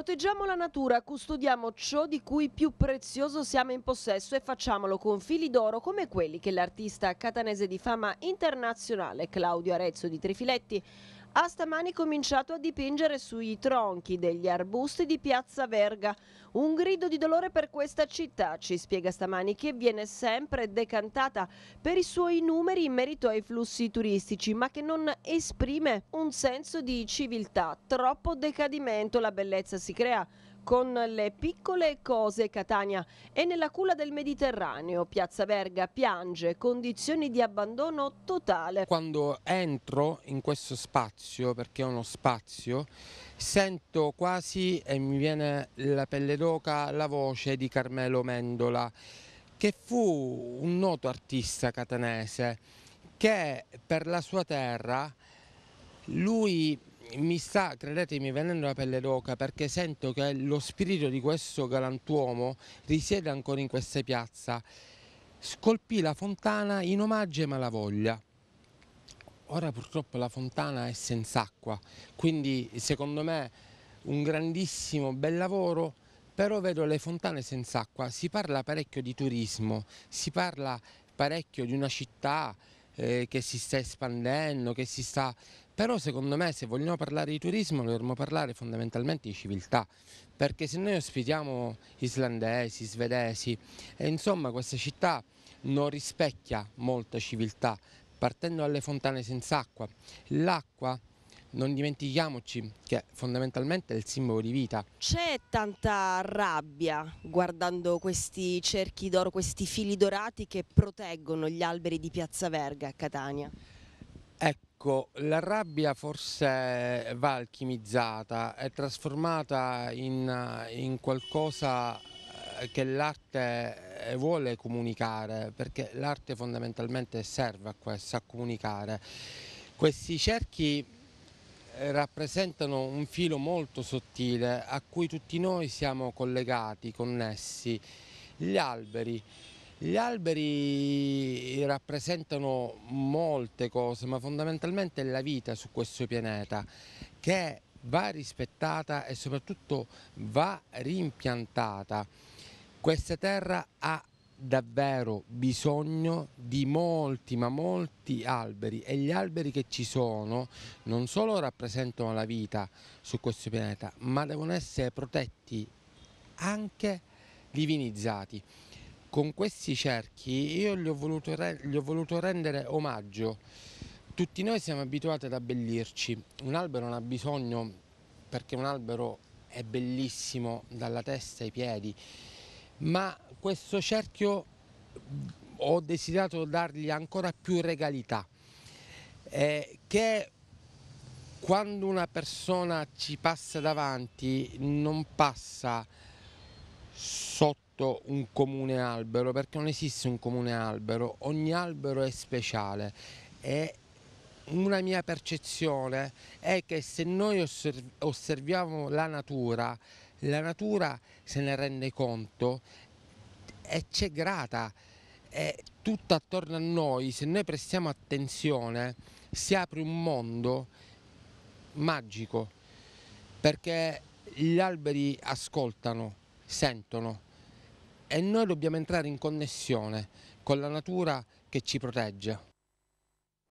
Proteggiamo la natura, custodiamo ciò di cui più prezioso siamo in possesso e facciamolo con fili d'oro come quelli che l'artista catanese di fama internazionale Claudio Arezzo di Trifiletti ha stamani cominciato a dipingere sui tronchi degli arbusti di Piazza Verga, un grido di dolore per questa città, ci spiega stamani, che viene sempre decantata per i suoi numeri in merito ai flussi turistici, ma che non esprime un senso di civiltà. Troppo decadimento, la bellezza si crea con le piccole cose Catania è nella culla del Mediterraneo. Piazza Verga piange condizioni di abbandono totale. Quando entro in questo spazio, perché è uno spazio, sento quasi e mi viene la pelle d'oca la voce di Carmelo Mendola che fu un noto artista catanese che per la sua terra lui mi sta, credetemi, venendo la pelle d'oca perché sento che lo spirito di questo galantuomo risiede ancora in questa piazza. Scolpì la fontana in omaggio ai Malavoglia. Ora purtroppo la fontana è senza acqua, quindi secondo me un grandissimo bel lavoro, però vedo le fontane senza acqua. Si parla parecchio di turismo, si parla parecchio di una città eh, che si sta espandendo, che si sta... Però secondo me se vogliamo parlare di turismo dovremmo parlare fondamentalmente di civiltà, perché se noi ospitiamo islandesi, svedesi, e insomma questa città non rispecchia molta civiltà, partendo dalle fontane senza acqua. L'acqua non dimentichiamoci che fondamentalmente è il simbolo di vita. C'è tanta rabbia guardando questi cerchi d'oro, questi fili dorati che proteggono gli alberi di Piazza Verga a Catania. Ecco, la rabbia forse va alchimizzata, è trasformata in, in qualcosa eh, che l'arte e eh, vuole comunicare, perché l'arte fondamentalmente serve a questo, a comunicare. Questi cerchi eh, rappresentano un filo molto sottile a cui tutti noi siamo collegati, connessi, gli alberi. Gli alberi rappresentano molte cose, ma fondamentalmente la vita su questo pianeta che va rispettata e soprattutto va rimpiantata. Questa terra ha davvero bisogno di molti ma molti alberi e gli alberi che ci sono non solo rappresentano la vita su questo pianeta ma devono essere protetti anche divinizzati con questi cerchi io gli ho voluto, gli ho voluto rendere omaggio tutti noi siamo abituati ad abbellirci un albero non ha bisogno perché un albero è bellissimo dalla testa ai piedi ma questo cerchio ho desiderato dargli ancora più regalità, eh, che quando una persona ci passa davanti non passa sotto un comune albero, perché non esiste un comune albero, ogni albero è speciale e una mia percezione è che se noi osserviamo la natura la natura se ne rende conto e c'è grata, è tutta attorno a noi, se noi prestiamo attenzione si apre un mondo magico perché gli alberi ascoltano, sentono e noi dobbiamo entrare in connessione con la natura che ci protegge.